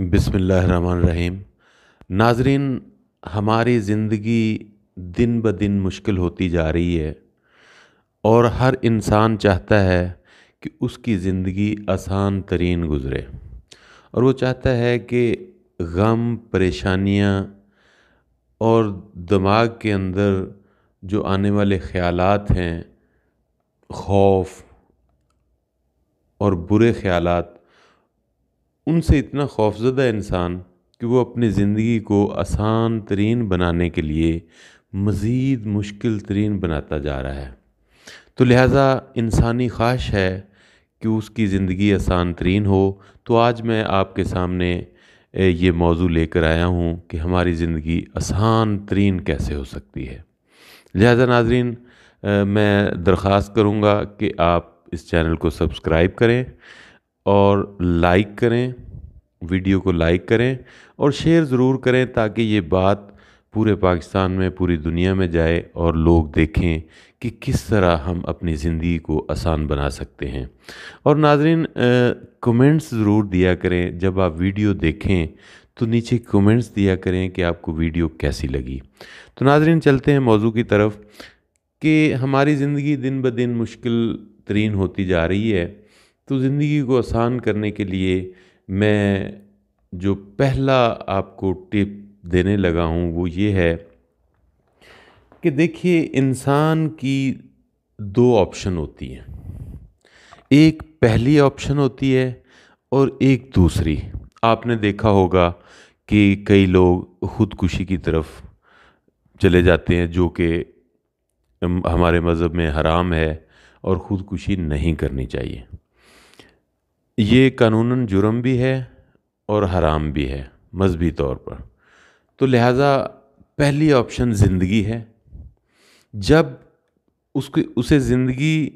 बिसमीम नाजरीन हमारी ज़िंदगी दिन ब दिन मुश्किल होती जा रही है और हर इंसान चाहता है कि उसकी ज़िंदगी आसान तरीन गुज़रे और वो चाहता है कि गम परेशानियाँ और दिमाग के अंदर जो आने वाले ख़्याल हैं खौफ और बुरे ख़्याल उनसे इतना खौफज़दा इंसान कि वो अपनी ज़िंदगी को आसान तरीन बनाने के लिए मज़ीद मुश्किल तरीन बनाता जा रहा है तो लिहाजा इंसानी ख्वाहिश है कि उसकी ज़िंदगी आसान तरीन हो तो आज मैं आपके सामने ये मौजू लेकर आया हूँ कि हमारी ज़िंदगी आसान तरीन कैसे हो सकती है लिहाजा नाजरीन मैं दरख्वास्त करूँगा कि आप इस चैनल को सब्सक्राइब करें और लाइक करें वीडियो को लाइक करें और शेयर ज़रूर करें ताकि ये बात पूरे पाकिस्तान में पूरी दुनिया में जाए और लोग देखें कि किस तरह हम अपनी ज़िंदगी को आसान बना सकते हैं और नाजरीन कमेंट्स ज़रूर दिया करें जब आप वीडियो देखें तो नीचे कमेंट्स दिया करें कि आपको वीडियो कैसी लगी तो नाजरीन चलते हैं मौजू की तरफ कि हमारी ज़िंदगी दिन ब दिन मुश्किल तरीन होती जा रही है तो ज़िंदगी को आसान करने के लिए मैं जो पहला आपको टिप देने लगा हूँ वो ये है कि देखिए इंसान की दो ऑप्शन होती हैं एक पहली ऑप्शन होती है और एक दूसरी आपने देखा होगा कि कई लोग ख़ुदकुशी की तरफ चले जाते हैं जो कि हमारे मज़हब में हराम है और ख़ुदकुशी नहीं करनी चाहिए ये कानूनन जुर्म भी है और हराम भी है मजहबी तौर पर तो लिहाजा पहली ऑप्शन ज़िंदगी है जब उसको उसे ज़िंदगी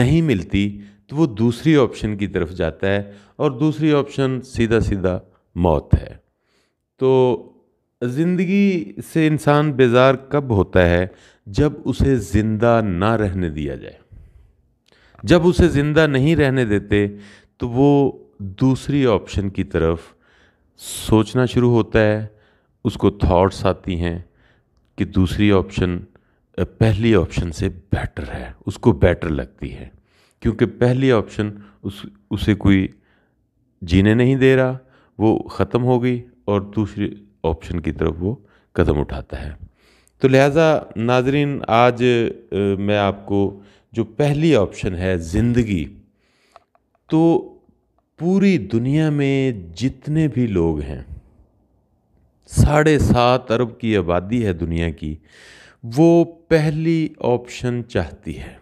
नहीं मिलती तो वो दूसरी ऑप्शन की तरफ जाता है और दूसरी ऑप्शन सीधा सीधा मौत है तो ज़िंदगी से इंसान बेजार कब होता है जब उसे ज़िंदा ना रहने दिया जाए जब उसे ज़िंदा नहीं रहने देते तो वो दूसरी ऑप्शन की तरफ सोचना शुरू होता है उसको थॉट्स आती हैं कि दूसरी ऑप्शन पहली ऑप्शन से बेटर है उसको बेटर लगती है क्योंकि पहली ऑप्शन उस उसे कोई जीने नहीं दे रहा वो ख़त्म हो गई और दूसरी ऑप्शन की तरफ वो कदम उठाता है तो लिहाजा नाजरीन आज मैं आपको जो पहली ऑप्शन है ज़िंदगी तो पूरी दुनिया में जितने भी लोग हैं साढ़े सात अरब की आबादी है दुनिया की वो पहली ऑप्शन चाहती है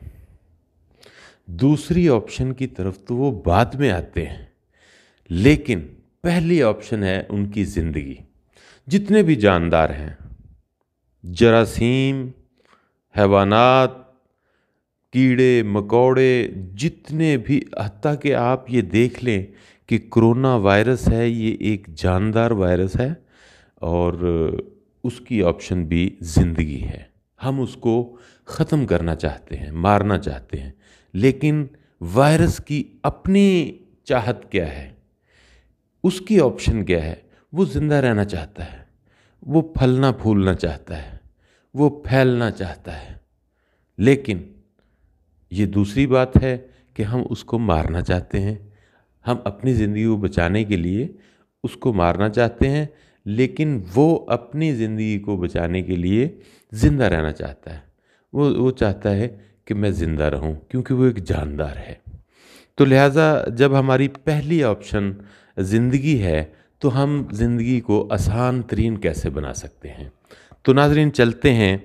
दूसरी ऑप्शन की तरफ तो वो बाद में आते हैं लेकिन पहली ऑप्शन है उनकी ज़िंदगी जितने भी जानदार हैं जरासीम हैवानात कीड़े मकोड़े जितने भी हती कि आप ये देख लें कि कोरोना वायरस है ये एक जानदार वायरस है और उसकी ऑप्शन भी ज़िंदगी है हम उसको ख़त्म करना चाहते हैं मारना चाहते हैं लेकिन वायरस की अपनी चाहत क्या है उसकी ऑप्शन क्या है वो ज़िंदा रहना चाहता है वो फलना फूलना चाहता है वो फैलना चाहता है लेकिन ये दूसरी बात है कि हम उसको मारना चाहते हैं हम अपनी ज़िंदगी को बचाने के लिए उसको मारना चाहते हैं लेकिन वो अपनी ज़िंदगी को बचाने के लिए ज़िंदा रहना चाहता है वो वो चाहता है कि मैं ज़िंदा रहूं क्योंकि वो एक जानदार है तो लिहाजा जब हमारी पहली ऑप्शन ज़िंदगी है तो हम ज़िंदगी को आसान तरीन कैसे बना सकते हैं तो नाजरीन चलते हैं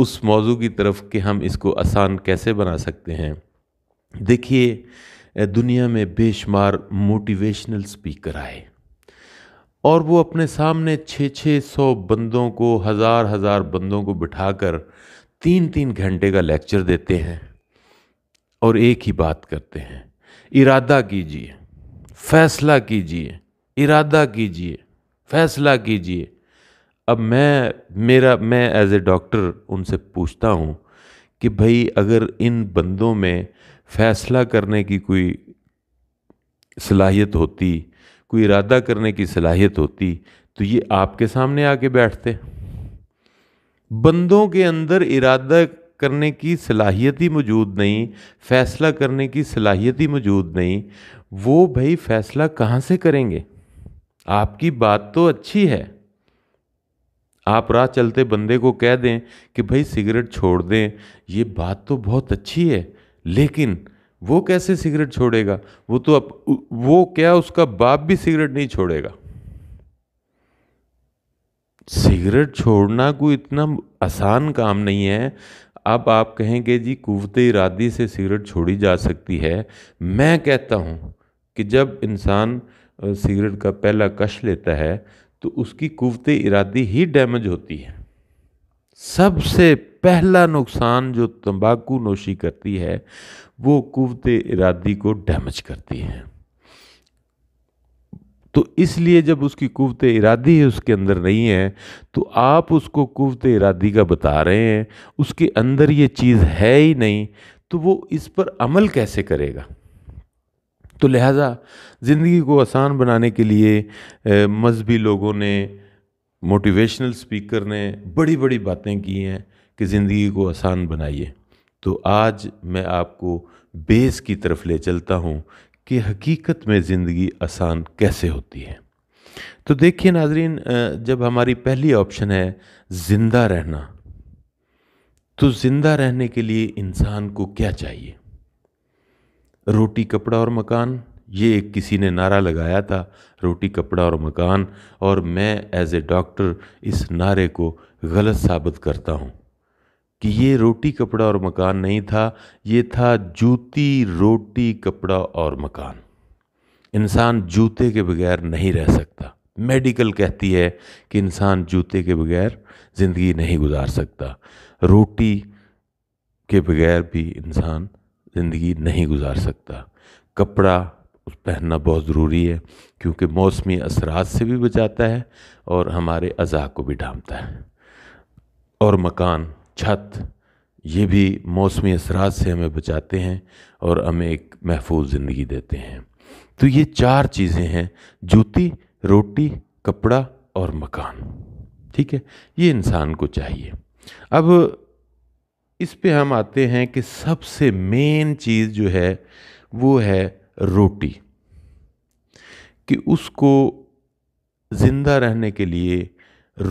उस मौजू की तरफ कि हम इसको आसान कैसे बना सकते हैं देखिए दुनिया में बेशुमार मोटिवेशनल स्पीकर आए और वो अपने सामने छः छः सौ बंदों को हज़ार हज़ार बंदों को बिठाकर तीन तीन घंटे का लेक्चर देते हैं और एक ही बात करते हैं इरादा कीजिए फैसला कीजिए इरादा कीजिए फैसला कीजिए अब मैं मेरा मैं एज ए डॉक्टर उनसे पूछता हूँ कि भाई अगर इन बंदों में फैसला करने की कोई सलाहियत होती कोई इरादा करने की सलाहियत होती तो ये आपके सामने आके बैठते बंदों के अंदर इरादा करने की सलाहियत ही मौजूद नहीं फैसला करने की सलाहियत ही मौजूद नहीं वो भाई फैसला कहाँ से करेंगे आपकी बात तो अच्छी है आप राह चलते बंदे को कह दें कि भाई सिगरेट छोड़ दें ये बात तो बहुत अच्छी है लेकिन वो कैसे सिगरेट छोड़ेगा वो तो अब वो क्या उसका बाप भी सिगरेट नहीं छोड़ेगा सिगरेट छोड़ना कोई इतना आसान काम नहीं है अब आप कहेंगे जी कुवत इरादी से सिगरेट छोड़ी जा सकती है मैं कहता हूँ कि जब इंसान सिगरेट का पहला कश लेता है तो उसकी कुवत इरादी ही डैमेज होती है सबसे पहला नुकसान जो तंबाकू नोशी करती है वो कुवत इरादी को डैमेज करती है तो इसलिए जब उसकी कुवत इरादी है उसके अंदर नहीं है तो आप उसको कुवत इरादी का बता रहे हैं उसके अंदर ये चीज़ है ही नहीं तो वो इस पर अमल कैसे करेगा तो लिहाजा ज़िंदगी को आसान बनाने के लिए मजहबी लोगों ने मोटिवेशनल स्पीकर ने बड़ी बड़ी बातें की हैं कि ज़िंदगी को आसान बनाइए तो आज मैं आपको बेस की तरफ ले चलता हूँ कि हकीकत में ज़िंदगी आसान कैसे होती है तो देखिए नाजरीन जब हमारी पहली ऑप्शन है ज़िंदा रहना तो ज़िंदा रहने के लिए इंसान को क्या चाहिए रोटी कपड़ा और मकान ये एक किसी ने नारा लगाया था रोटी कपड़ा और मकान और मैं एज ए डॉक्टर इस नारे को गलत साबित करता हूँ कि ये रोटी कपड़ा और मकान नहीं था ये था जूती रोटी कपड़ा और मकान इंसान जूते के बगैर नहीं रह सकता मेडिकल कहती है कि इंसान जूते के बगैर ज़िंदगी नहीं गुजार सकता रोटी के बगैर भी इंसान ज़िंदगी नहीं गुजार सकता कपड़ा पहनना बहुत ज़रूरी है क्योंकि मौसमी असरात से भी बचाता है और हमारे अज़ा को भी ढांपता है और मकान छत ये भी मौसमी असरात से हमें बचाते हैं और हमें एक महफूज ज़िंदगी देते हैं तो ये चार चीज़ें हैं जूती रोटी कपड़ा और मकान ठीक है ये इंसान को चाहिए अब इस पे हम आते हैं कि सबसे मेन चीज़ जो है वो है रोटी कि उसको ज़िंदा रहने के लिए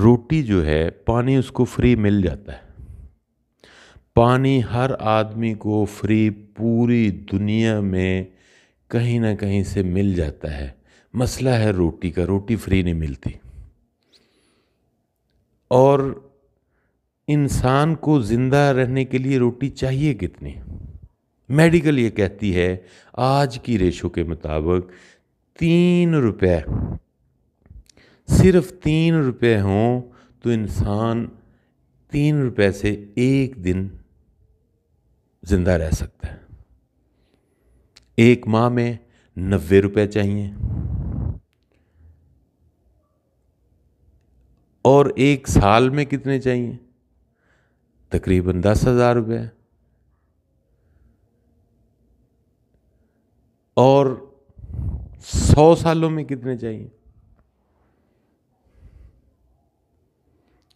रोटी जो है पानी उसको फ्री मिल जाता है पानी हर आदमी को फ्री पूरी दुनिया में कहीं ना कहीं से मिल जाता है मसला है रोटी का रोटी फ्री नहीं मिलती और इंसान को ज़िंदा रहने के लिए रोटी चाहिए कितनी मेडिकल ये कहती है आज की रेशो के मुताबिक तीन रुपये सिर्फ तीन रुपये हों तो इंसान तीन रुपये से एक दिन ज़िंदा रह सकता है एक माह में नब्बे रुपये चाहिए और एक साल में कितने चाहिए तकरीबन दस हज़ार रुपये और सौ सालों में कितने चाहिए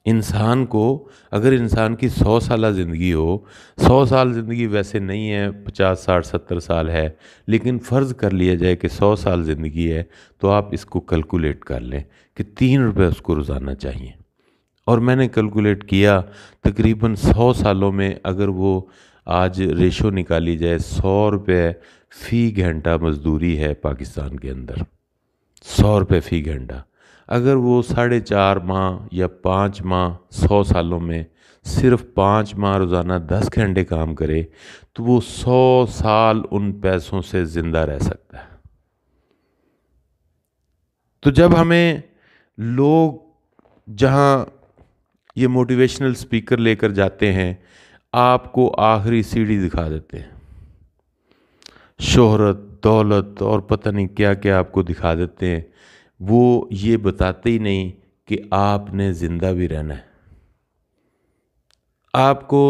इंसान को अगर इंसान की सौ साल ज़िंदगी हो सौ साल ज़िंदगी वैसे नहीं है पचास साठ सत्तर साल है लेकिन फ़र्ज़ कर लिया जाए कि सौ साल ज़िंदगी है तो आप इसको कैलकुलेट कर लें कि तीन रुपये उसको रोज़ाना चाहिए और मैंने कैलकुलेट किया तकरीबन सौ सालों में अगर वो आज रेशो निकाली जाए सौ रुपये फ़ी घंटा मज़दूरी है पाकिस्तान के अंदर सौ रुपये फ़ी घंटा अगर वो साढ़े चार माह या पाँच माह सौ सालों में सिर्फ पाँच माह रोज़ाना दस घंटे काम करे तो वो सौ साल उन पैसों से ज़िंदा रह सकता है तो जब हमें लोग जहाँ ये मोटिवेशनल स्पीकर लेकर जाते हैं आपको आखिरी सीढ़ी दिखा देते हैं शोहरत दौलत और पता नहीं क्या क्या आपको दिखा देते हैं वो ये बताते ही नहीं कि आपने ज़िंदा भी रहना है आपको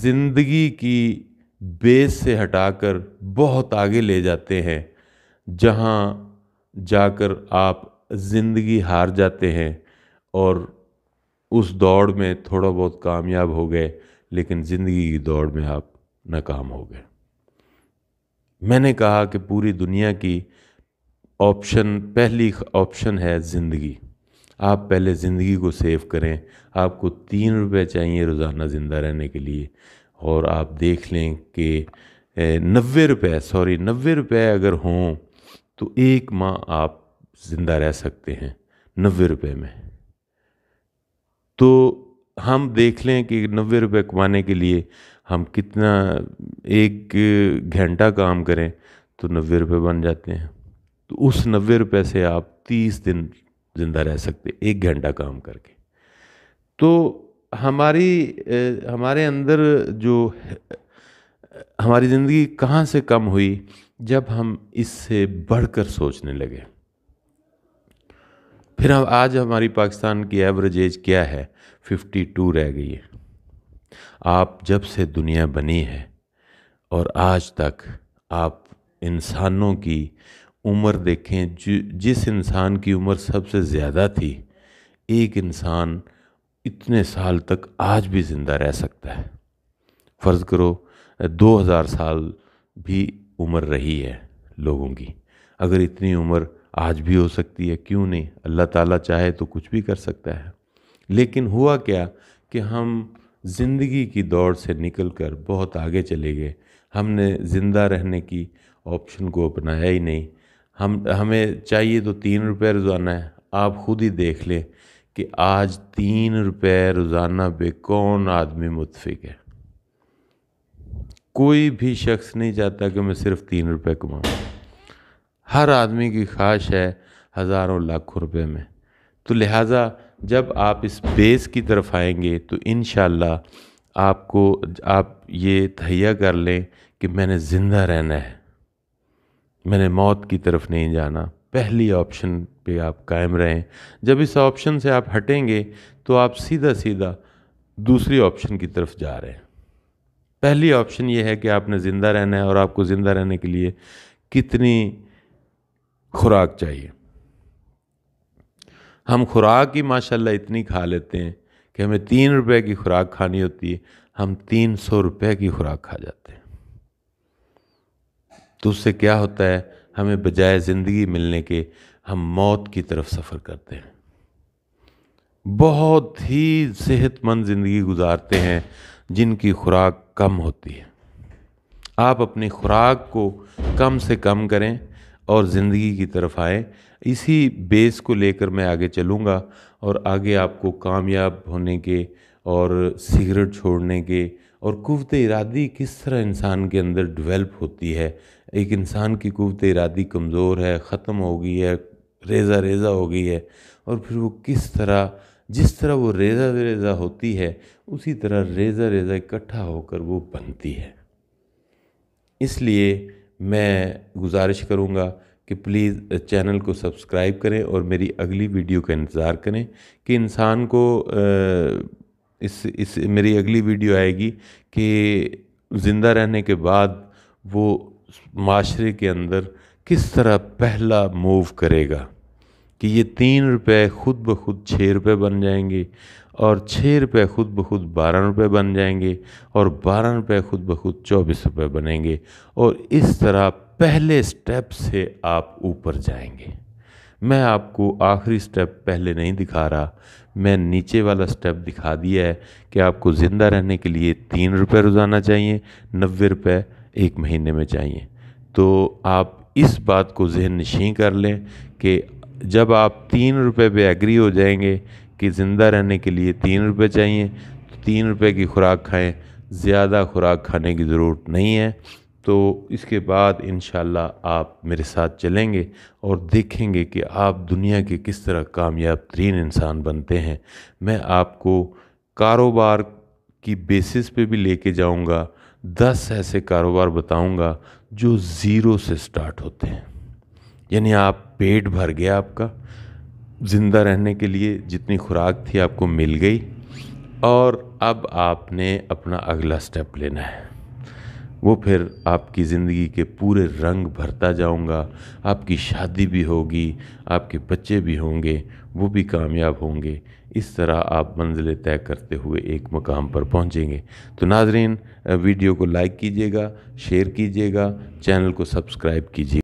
ज़िंदगी की बेस से हटाकर बहुत आगे ले जाते हैं जहाँ जाकर आप ज़िंदगी हार जाते हैं और उस दौड़ में थोड़ा बहुत कामयाब हो गए लेकिन ज़िंदगी की दौड़ में आप नाकाम हो गए मैंने कहा कि पूरी दुनिया की ऑप्शन पहली ऑप्शन है ज़िंदगी आप पहले ज़िंदगी को सेव करें आपको तीन रुपये चाहिए रोज़ाना ज़िंदा रहने के लिए और आप देख लें कि नबे रुपये सॉरी नबे रुपये अगर हों तो एक माह आप ज़िंदा रह सकते हैं नबे रुपये में तो हम देख लें कि नब्बे रुपये कमाने के लिए हम कितना एक घंटा काम करें तो नब्बे रुपये बन जाते हैं तो उस नब्बे रुपये से आप तीस दिन ज़िंदा रह सकते एक घंटा काम करके तो हमारी हमारे अंदर जो हमारी ज़िंदगी कहाँ से कम हुई जब हम इससे बढ़कर सोचने लगे फिर हम आज हमारी पाकिस्तान की एवरेज एज क्या है 52 रह गई है आप जब से दुनिया बनी है और आज तक आप इंसानों की उम्र देखें जिस इंसान की उम्र सबसे ज़्यादा थी एक इंसान इतने साल तक आज भी ज़िंदा रह सकता है फ़र्ज़ करो 2000 साल भी उम्र रही है लोगों की अगर इतनी उम्र आज भी हो सकती है क्यों नहीं अल्लाह ताला चाहे तो कुछ भी कर सकता है लेकिन हुआ क्या कि हम ज़िंदगी की दौड़ से निकलकर बहुत आगे चले गए हमने ज़िंदा रहने की ऑप्शन को अपनाया ही नहीं हम हमें चाहिए तो तीन रुपये रोज़ाना है आप खुद ही देख लें कि आज तीन रुपये रोज़ाना पे कौन आदमी मुतफिक है कोई भी शख्स नहीं चाहता कि मैं सिर्फ तीन रुपये कमाऊँ हर आदमी की ख्वाहिश है हज़ारों लाखों रुपए में तो लिहाजा जब आप इस बेस की तरफ आएंगे तो इन आपको आप ये तहिया कर लें कि मैंने ज़िंदा रहना है मैंने मौत की तरफ नहीं जाना पहली ऑप्शन पे आप कायम रहें जब इस ऑप्शन से आप हटेंगे तो आप सीधा सीधा दूसरी ऑप्शन की तरफ जा रहे हैं पहली ऑप्शन ये है कि आपने ज़िंदा रहना है और आपको ज़िंदा रहने के लिए कितनी खुराक चाहिए हम खुराक ही माशाल्लाह इतनी खा लेते हैं कि हमें तीन रुपए की खुराक खानी होती है हम तीन सौ रुपये की खुराक खा जाते हैं तो उससे क्या होता है हमें बजाय ज़िंदगी मिलने के हम मौत की तरफ सफ़र करते हैं बहुत ही सेहतमंद ज़िंदगी गुजारते हैं जिनकी खुराक कम होती है आप अपनी खुराक को कम से कम करें और ज़िंदगी की तरफ आए इसी बेस को लेकर मैं आगे चलूँगा और आगे आपको कामयाब होने के और सिगरेट छोड़ने के और कुवत इरादी किस तरह इंसान के अंदर डेवलप होती है एक इंसान की कुवत इरादी कमज़ोर है ख़त्म हो गई है रेज़ा रेज़ा हो गई है और फिर वो किस तरह जिस तरह वो रेज़ा रेज़ा होती है उसी तरह रेज़ा रेज़ा इकट्ठा होकर वो बनती है इसलिए मैं गुजारिश करूँगा कि प्लीज़ चैनल को सब्सक्राइब करें और मेरी अगली वीडियो का इंतज़ार करें कि इंसान को इस इस मेरी अगली वीडियो आएगी कि ज़िंदा रहने के बाद वो माशरे के अंदर किस तरह पहला मूव करेगा कि ये तीन रुपये खुद ब खुद छः रुपये बन जाएंगे और छः रुपये खुद ब खुद बारह रुपये बन जाएंगे और बारह रुपये खुद ब खुद चौबीस रुपये बनेंगे और इस तरह पहले स्टेप से आप ऊपर जाएंगे मैं आपको आखिरी स्टेप पहले नहीं दिखा रहा मैं नीचे वाला स्टेप दिखा दिया है कि आपको ज़िंदा रहने के लिए तीन रुपये रोज़ाना चाहिए नब्बे रुपये एक महीने में चाहिए तो आप इस बात को जहन नशीं कर लें कि जब आप तीन रुपए पे एग्री हो जाएंगे कि ज़िंदा रहने के लिए तीन रुपए चाहिए तो तीन रुपए की खुराक खाएं ज़्यादा खुराक खाने की ज़रूरत नहीं है तो इसके बाद इन आप मेरे साथ चलेंगे और देखेंगे कि आप दुनिया के किस तरह कामयाब तरीन इंसान बनते हैं मैं आपको कारोबार की बेसिस पे भी लेके जाऊंगा दस ऐसे कारोबार बताऊंगा जो ज़ीरो से स्टार्ट होते हैं यानी आप पेट भर गया आपका ज़िंदा रहने के लिए जितनी खुराक थी आपको मिल गई और अब आपने अपना अगला स्टेप लेना है वो फिर आपकी ज़िंदगी के पूरे रंग भरता जाऊंगा आपकी शादी भी होगी आपके बच्चे भी होंगे वो भी कामयाब होंगे इस तरह आप मंजिलें तय करते हुए एक मकाम पर पहुंचेंगे तो नाजरीन वीडियो को लाइक कीजिएगा शेयर कीजिएगा चैनल को सब्सक्राइब कीजिए